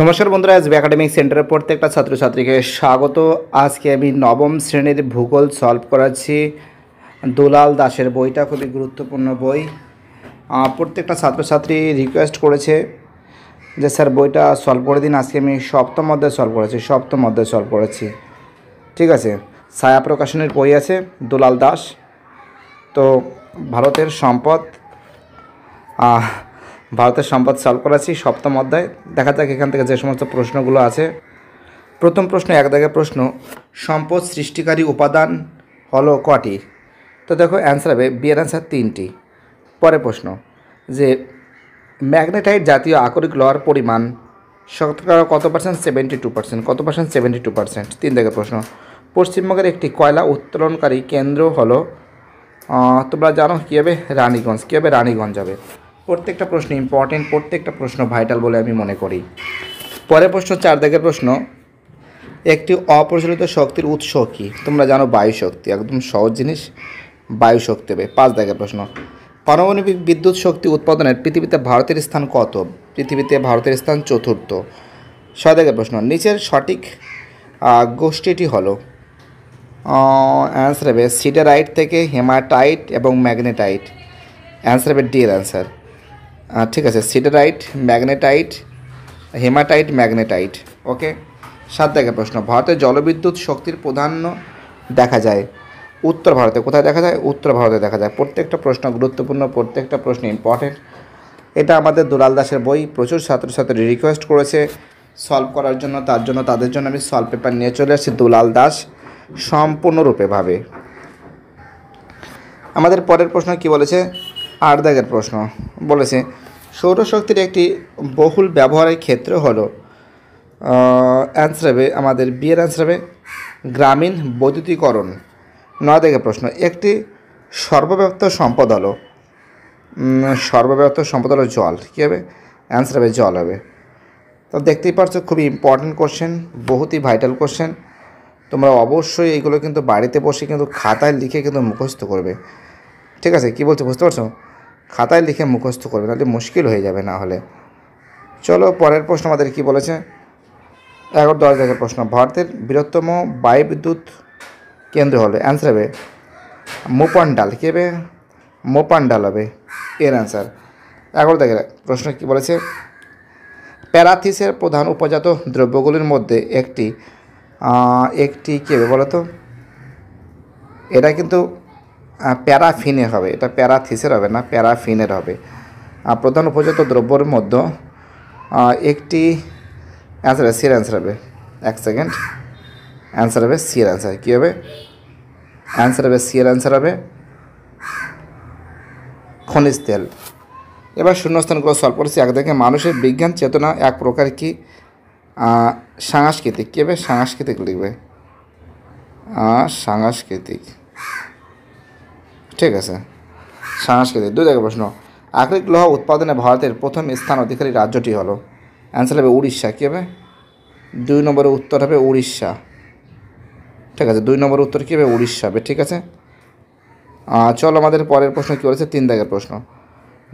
নমস্কার বন্ধুরা আজ একাডেমিক সেন্টারের প্রত্যেকটা ছাত্রছাত্রীকে স্বাগত আজকে আমি নবম শ্রেণীর ভূগোল সলভ করাচ্ছি দুলাল দাসের বইটা খুবই গুরুত্বপূর্ণ বই প্রত্যেকটা ছাত্রছাত্রী রিকোয়েস্ট করেছে যে স্যার বইটা সলভ করে দিন আজকে আমি সপ্তম মধ্যে সলভ করেছি সপ্তম মধ্যে সলভ করেছি ঠিক আছে ছায়া প্রকাশনের বই আছে দুলাল দাস তো ভারতের সম্পদ ভারতের সম্পদ সলভ করাছি সপ্তম অধ্যায় দেখা যাক এখান থেকে যে সমস্ত প্রশ্নগুলো আছে প্রথম প্রশ্ন এক দাগের প্রশ্ন সম্পদ সৃষ্টিকারী উপাদান হলো কটি তো দেখো অ্যান্সার হবে বিয়ের অ্যান্সার তিনটি পরে প্রশ্ন যে ম্যাগনেটাইট জাতীয় আকরিক লোহার পরিমাণ শতকরা কত পার্সেন্ট সেভেন্টি টু পার্সেন্ট কত পার্সেন্ট সেভেন্টি টু পার্সেন্ট তিন দাগের প্রশ্ন পশ্চিমবঙ্গের একটি কয়লা উত্তোলনকারী কেন্দ্র হলো তোমরা জানো কী হবে রানীগঞ্জ কী হবে রানীগঞ্জ হবে প্রত্যেকটা প্রশ্ন ইম্পর্টেন্ট প্রত্যেকটা প্রশ্ন ভাইটাল বলে আমি মনে করি পরের প্রশ্ন চার দাগের প্রশ্ন একটি অপ্রচলিত শক্তির উৎস কী তোমরা জানো বায়ু শক্তি একদম সহজ জিনিস বায়ু শক্তি হবে পাঁচ দাগের প্রশ্ন পারমাণবিক বিদ্যুৎ শক্তি উৎপাদনের পৃথিবীতে ভারতের স্থান কত পৃথিবীতে ভারতের স্থান চতুর্থ ছয় দাগের প্রশ্ন নিচের সঠিক গোষ্ঠীটি হলো অ্যান্সার হবে সিডারাইট থেকে হেমাটাইট এবং ম্যাগনেটাইট অ্যান্সার হবে ডি এর অ্যান্সার ঠিক আছে siderite magnetite hematite magnetite okay সাত জায়গায় প্রশ্ন ভারতে জলবিদ্যুৎ শক্তির প্রাধান্য দেখা যায় উত্তর ভারতে কোথায় দেখা যায় উত্তর ভারতে দেখা যায় প্রত্যেকটা প্রশ্ন গুরুত্বপূর্ণ প্রত্যেকটা প্রশ্ন ইম্পর্টেন্ট এটা আমাদের দুলাল দাসের বই প্রচুর ছাত্রছাত্রী রিকোয়েস্ট করেছে সলভ করার জন্য তার জন্য তাদের জন্য আমি সলভ পেপার নিয়ে চলে আসছি দুলাল দাস সম্পূর্ণরূপেভাবে আমাদের পরের প্রশ্ন কি বলেছে আট দাগের প্রশ্ন বলেছে সৌরশক্তির একটি বহুল ব্যবহারের ক্ষেত্র হলো অ্যান্সার হবে আমাদের বিয়ের অ্যান্সার হবে গ্রামীণ বৈদ্যুতিকরণ নয় দাগের প্রশ্ন একটি সর্বব্যাপ্ত সম্পদ হলো সর্বব্যাপ্ত সম্পদ হলো জল কী হবে অ্যান্সার হবে জল হবে তো দেখতেই পারছো খুবই ইম্পর্ট্যান্ট কোশ্চেন বহুতই ভাইটাল কোশ্চেন তোমরা অবশ্যই এগুলো কিন্তু বাড়িতে বসে কিন্তু খাতায় লিখে কিন্তু মুখস্থ করবে ঠিক আছে কী বলছো বুঝতে পারছো খাতায় লিখে মুখস্থ করবে তাহলে মুশকিল হয়ে যাবে না হলে চলো পরের প্রশ্ন আমাদের কি বলেছে এগারো দশ দাগের প্রশ্ন ভারতের বৃহত্তম বায়ুবিদ্যুৎ কেন্দ্র হলে অ্যান্সার হবে মোপান্ডাল কী হবে মোপান্ডাল হবে এর অ্যান্সার এগারো দাগের প্রশ্ন কি বলেছে প্যারাথিসের প্রধান উপজাত দ্রব্যগুলির মধ্যে একটি একটি কী হবে বলো তো এটা কিন্তু প্যারাফিনে হবে এটা প্যারাথিসের হবে না প্যারাফিনের হবে প্রধান উপজাত দ্রব্যর মধ্যে একটি অ্যান্সার সির অ্যান্সার হবে এক সেকেন্ড অ্যান্সার হবে সির অ্যান্সার কী হবে অ্যান্সার হবে সির অ্যান্সার হবে খনিজ তেল এবার শূন্যস্থানগুলো সলভ করছি এক দেখে মানুষের বিজ্ঞান চেতনা এক প্রকার কি সাংস্কৃতিক কী হবে সাংস্কৃতিক লিখবে সাংস্কৃতিক ঠিক আছে সাংস্কৃতিক দুই জায়গায় প্রশ্ন আকরিক লোহা উৎপাদনে ভারতের প্রথম স্থান অধিকারী রাজ্যটি হলো অ্যান্সার হবে উড়িষ্যা কী হবে দুই নম্বরের উত্তর হবে উড়িষ্যা ঠিক আছে দুই নম্বর উত্তর কী হবে উড়িষ্যা হবে ঠিক আছে চলো আমাদের পরের প্রশ্ন কী বলেছে তিন দাগের প্রশ্ন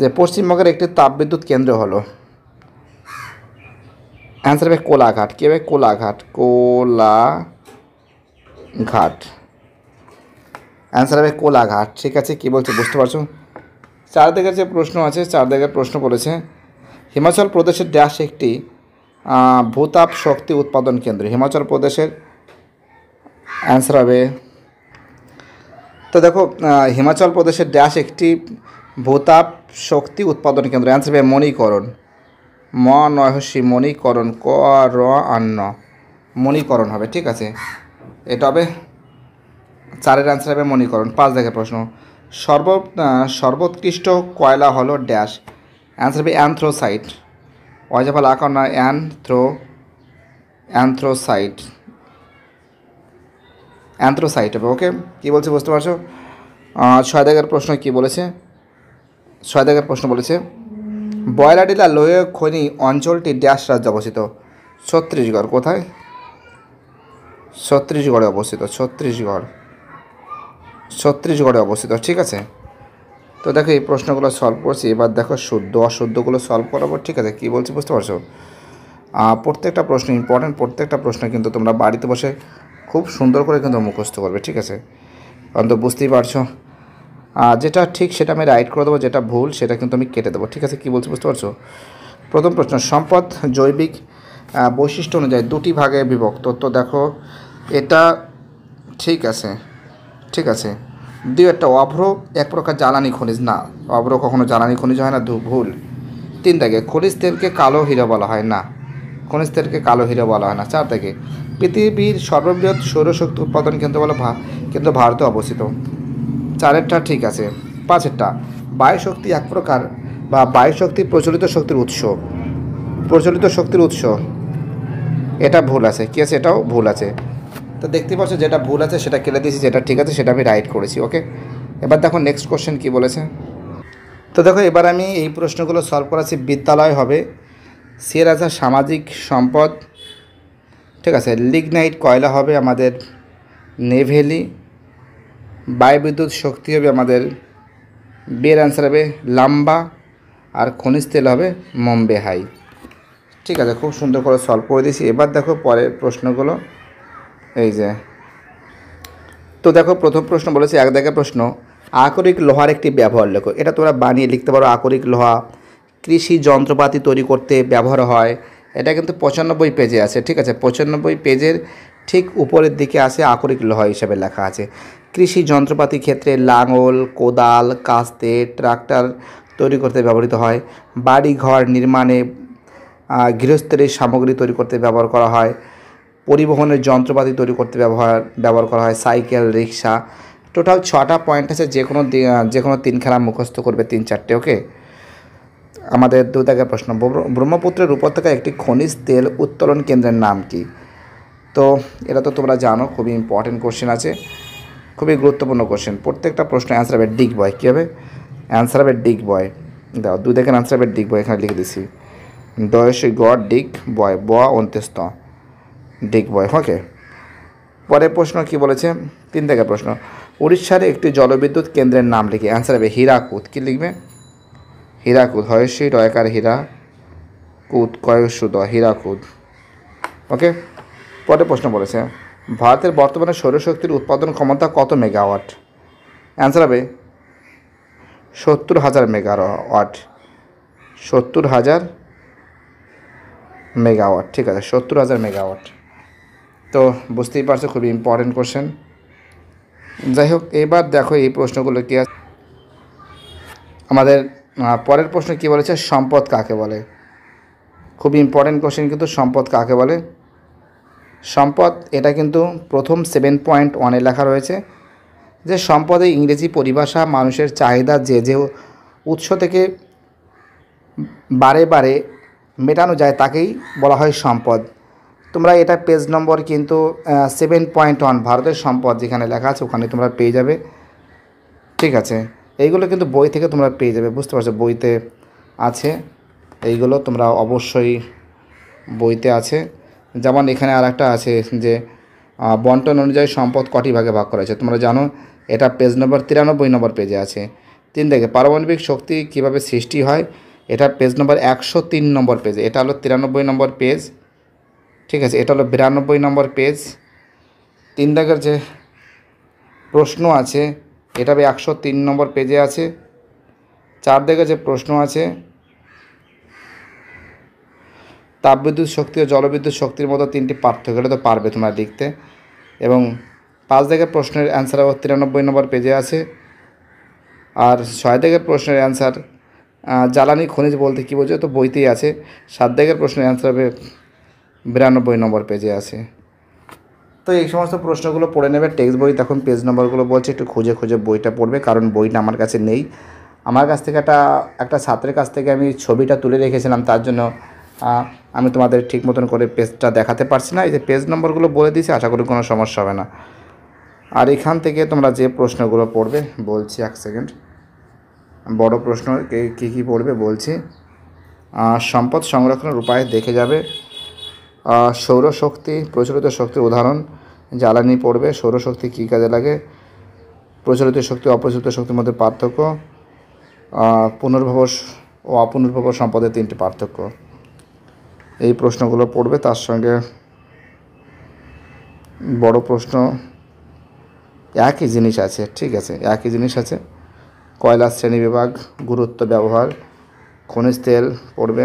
যে পশ্চিমবঙ্গের একটি তাপবিদ্যুৎ কেন্দ্র হলো অ্যান্সার হবে কোলাঘাট কী হবে কোলাঘাট কোলাঘাট অ্যান্সার হবে কোলাঘাট ঠিক আছে কী বলছে বুঝতে পারছো চার দিকের যে প্রশ্ন আছে চার দিকের প্রশ্ন করেছে হিমাচল প্রদেশের ড্যাশ একটি ভূতাপ শক্তি উৎপাদন কেন্দ্র হিমাচল প্রদেশের অ্যান্সার হবে তো দেখো হিমাচল প্রদেশের ড্যাশ একটি ভূতাপ শক্তি উৎপাদন কেন্দ্র অ্যান্সার হবে মণিকরণ ম নয়সী মণিকরণ ক র আন্ন মণিকরণ হবে ঠিক আছে এটা হবে চারের আনসার হবে মণিকরণ পাঁচ দেখের প্রশ্ন সর্ব সর্বোৎকৃষ্ট কয়লা হলো ড্যাশ অ্যান্সার হবে অ্যান্থ্রোসাইট অজাফাল লাখন না অ্যান্থ্রো অ্যান্থ্রোসাইট অ্যান্থ্রোসাইট হবে ওকে কী বলছে বুঝতে পারছো ছয় দাগের প্রশ্ন কি বলেছে ছয় দাগের প্রশ্ন বলেছে বয়লাডিলা লোহে খনি অঞ্চলটি ড্যাশ রাজ্যে অবস্থিত ছত্রিশগড় কোথায় ছত্রিশগড়ে অবস্থিত ছত্রিশগড় ছত্রিশগড়ে অবস্থিত ঠিক আছে তো দেখো এই প্রশ্নগুলো সলভ করছি এবার দেখো শুদ্ধ অশুদ্ধগুলো সলভ করাবো ঠিক আছে কী বলছি বুঝতে পারছো প্রত্যেকটা প্রশ্ন ইম্পর্টেন্ট প্রত্যেকটা প্রশ্ন কিন্তু তোমরা বাড়িতে বসে খুব সুন্দর করে কিন্তু মুখস্থ করবে ঠিক আছে কারণ তো বুঝতেই পারছো যেটা ঠিক সেটা আমি রাইট করে দেবো যেটা ভুল সেটা কিন্তু আমি কেটে দেবো ঠিক আছে কী বলছি বুঝতে পারছো প্রথম প্রশ্ন সম্পদ জৈবিক বৈশিষ্ট্য অনুযায়ী দুটি ভাগে বিভক্ত তো দেখো এটা ঠিক আছে ঠিক আছে দুই একটা অভ্র এক প্রকার জ্বালানি খনিজ না অভ্র কখনো জ্বালানি খনিজ হয় না দু ভুল তিন দাগে খনিজ তেলকে কালো হীরা বলা হয় না খনিজ তেলকে কালো হীরা বলা হয় না চার দাগে পৃথিবীর সর্ববৃহৎ সৌরশক্তি উৎপাদন কেন্দ্র ভা কিন্তু ভারতে অবস্থিত চারেরটা ঠিক আছে পাঁচেরটা বায়ুশক্তি এক প্রকার বা বায়ুশক্তি প্রচলিত শক্তির উৎস প্রচলিত শক্তির উৎস এটা ভুল আছে কী আছে এটাও ভুল আছে তো দেখতে পাচ্ছ যেটা ভুল আছে সেটা কেটে দিয়েছি যেটা ঠিক আছে সেটা আমি রাইট করেছি ওকে এবার দেখো নেক্সট কোশ্চেন কী বলেছে তো দেখো এবার আমি এই প্রশ্নগুলো সলভ করাছি বিদ্যালয় হবে সে আছে সামাজিক সম্পদ ঠিক আছে লিগনাইট কয়লা হবে আমাদের নেভেলি বায়ুবিদ্যুৎ শক্তি হবে আমাদের বিয়ের অ্যান্সার হবে লাম্বা আর খনিজ তেল হবে মম্বে হাই ঠিক আছে খুব সুন্দর করে সলভ করে দিয়েছি এবার দেখো পরের প্রশ্নগুলো এই যে তো দেখো প্রথম প্রশ্ন বলেছে এক দেখা প্রশ্ন আকরিক লোহার একটি ব্যবহার লেখো এটা তোমরা বানিয়ে লিখতে পারো আকরিক লোহা কৃষি যন্ত্রপাতি তৈরি করতে ব্যবহার হয় এটা কিন্তু পঁচানব্বই পেজে আছে ঠিক আছে পঁচানব্বই পেজের ঠিক উপরের দিকে আছে আকরিক লোহা হিসাবে লেখা আছে কৃষি যন্ত্রপাতি ক্ষেত্রে লাঙল কোদাল কাস্তে ট্রাক্টর তৈরি করতে ব্যবহৃত হয় বাড়ি ঘর নির্মাণে গৃহস্থলীর সামগ্রী তৈরি করতে ব্যবহার করা হয় পরিবহনের যন্ত্রপাতি তৈরি করতে ব্যবহার ব্যবহার করা হয় সাইকেল রিক্সা টোটাল ছটা পয়েন্ট আছে যে কোনো যে কোনো তিনখানা মুখস্থ করবে তিন চারটে ওকে আমাদের দু দাগের প্রশ্ন ব্রহ্মপুত্রের উপত্যকা একটি খনিজ তেল উত্তোলন কেন্দ্রের নাম কি তো এটা তো তোমরা জানো খুবই ইম্পর্টেন্ট কোশ্চেন আছে খুবই গুরুত্বপূর্ণ কোশ্চেন প্রত্যেকটা প্রশ্ন অ্যান্সার হবে ডিগ বয় কী হবে অ্যান্সার হবে ডিগ বয় দাও দু দেখেন অ্যান্সার হবে ডিগ বয় এখানে লিখে দিছি দয়সী গড় ডিগ বয় ব অন্ত্যস্ত ডিগ বয় ওকে পরের প্রশ্ন কি বলেছে তিন থেকে প্রশ্ন উড়িষ্যার একটি জলবিদ্যুৎ কেন্দ্রের নাম লিখে অ্যান্সার হবে হীরাকুত কী লিখবে হীরাকুত হয়শি রয়কার হীরা কুদ কয়সুদ হীরাকুত ওকে পরের প্রশ্ন বলেছে ভারতের বর্তমানে সৌরশক্তির উৎপাদন ক্ষমতা কত মেগাওয়াট অ্যান্সার হবে সত্তর হাজার মেগাওয়াট সত্তর হাজার মেগাওয়াট ঠিক আছে সত্তর হাজার মেগাওয়াট তো বুঝতেই পারছো খুবই ইম্পর্টেন্ট কোশ্চেন যাই হোক এবার দেখো এই প্রশ্নগুলো কী আছে আমাদের পরের প্রশ্ন কী বলেছে সম্পদ কাকে বলে খুব ইম্পর্টেন্ট কোশ্চেন কিন্তু সম্পদ কাকে বলে সম্পদ এটা কিন্তু প্রথম সেভেন পয়েন্ট ওয়ানে লেখা রয়েছে যে সম্পদে ইংরেজি পরিভাষা মানুষের চাহিদা যে যে উৎস থেকে বারে বারে মেটানো যায় তাকেই বলা হয় সম্পদ তোমরা এটা পেজ নম্বর কিন্তু সেভেন পয়েন্ট ওয়ান ভারতের সম্পদ যেখানে লেখা আছে ওখানে তোমরা পেয়ে যাবে ঠিক আছে এইগুলো কিন্তু বই থেকে তোমরা পেয়ে যাবে বুঝতে পারছো বইতে আছে এইগুলো তোমরা অবশ্যই বইতে আছে যেমন এখানে আর একটা আছে যে বন্টন অনুযায়ী সম্পদ কটি ভাগে ভাগ করা আছে তোমরা জানো এটা পেজ নম্বর তিরানব্বই নম্বর পেজে আছে তিন দেখে পারমাণবিক শক্তি কিভাবে সৃষ্টি হয় এটা পেজ নম্বর একশো তিন নম্বর পেজে এটা হলো তিরানব্বই নম্বর পেজ ঠিক আছে এটা হলো বিরানব্বই নম্বর পেজ তিন দাগের যে প্রশ্ন আছে এটা একশো তিন নম্বর পেজে আছে চার দাগের যে প্রশ্ন আছে তাপবিদ্যুৎ শক্তি ও জলবিদ্যুৎ শক্তির মতো তিনটি পার্থক্য এটা তো পারবে তোমরা লিখতে এবং পাঁচ দাগের প্রশ্নের অ্যান্সার আবার তিরানব্বই নম্বর পেজে আছে আর ছয় দাগের প্রশ্নের অ্যান্সার জ্বালানি খনিজ বলতে কী বোঝো তো বইতেই আছে সাত দাগের প্রশ্নের অ্যান্সার হবে বিরানব্বই নম্বর পেজে আছে তো এই সমস্ত প্রশ্নগুলো পড়ে নেবে টেক্সট বই তখন পেজ নম্বরগুলো বলছে একটু খুঁজে খুঁজে বইটা পড়বে কারণ বইটা আমার কাছে নেই আমার কাছ থেকে একটা একটা ছাত্রের কাছ থেকে আমি ছবিটা তুলে রেখেছিলাম তার জন্য আমি তোমাদের ঠিক মতন করে পেজটা দেখাতে পারছি না এই যে পেজ নম্বরগুলো বলে দিয়েছি আশা করি কোনো সমস্যা হবে না আর এখান থেকে তোমরা যে প্রশ্নগুলো পড়বে বলছি এক সেকেন্ড বড় প্রশ্ন কী কী পড়বে বলছি সম্পদ সংরক্ষণের উপায় দেখে যাবে সৌরশক্তি প্রচলিত শক্তির উদাহরণ জ্বালানি পড়বে সৌরশক্তি কী কাজে লাগে প্রচলিত শক্তি অপ্রচলিত শক্তির মধ্যে পার্থক্য পুনর্ভব ও অপুনর্ভব সম্পদের তিনটি পার্থক্য এই প্রশ্নগুলো পড়বে তার সঙ্গে বড় প্রশ্ন একই জিনিস আছে ঠিক আছে একই জিনিস আছে কয়লা শ্রেণী বিভাগ গুরুত্ব ব্যবহার খনিজ তেল পড়বে